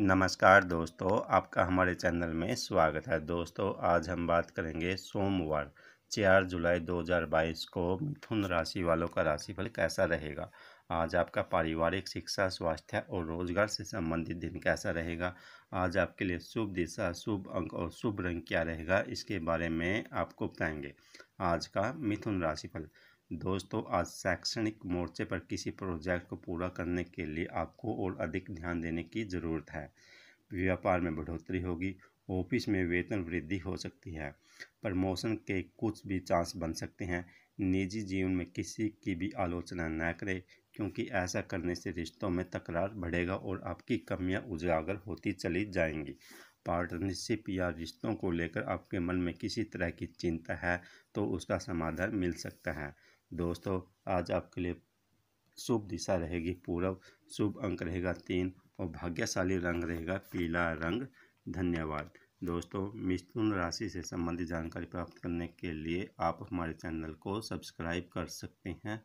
नमस्कार दोस्तों आपका हमारे चैनल में स्वागत है दोस्तों आज हम बात करेंगे सोमवार चार जुलाई 2022 को मिथुन राशि वालों का राशिफल कैसा रहेगा आज आपका पारिवारिक शिक्षा स्वास्थ्य और रोजगार से संबंधित दिन कैसा रहेगा आज आपके लिए शुभ दिशा शुभ अंक और शुभ रंग क्या रहेगा इसके बारे में आपको बताएंगे आज का मिथुन राशिफल दोस्तों आज शैक्षणिक मोर्चे पर किसी प्रोजेक्ट को पूरा करने के लिए आपको और अधिक ध्यान देने की ज़रूरत है व्यापार में बढ़ोतरी होगी ऑफिस में वेतन वृद्धि हो सकती है प्रमोशन के कुछ भी चांस बन सकते हैं निजी जीवन में किसी की भी आलोचना न करें क्योंकि ऐसा करने से रिश्तों में तकरार बढ़ेगा और आपकी कमियां उजागर होती चली जाएंगी पार्टनरशिप या रिश्तों को लेकर आपके मन में किसी तरह की चिंता है तो उसका समाधान मिल सकता है दोस्तों आज आपके लिए शुभ दिशा रहेगी पूर्व शुभ अंक रहेगा तीन और भाग्यशाली रंग रहेगा पीला रंग धन्यवाद दोस्तों मिथुन राशि से संबंधित जानकारी प्राप्त करने के लिए आप हमारे चैनल को सब्सक्राइब कर सकते हैं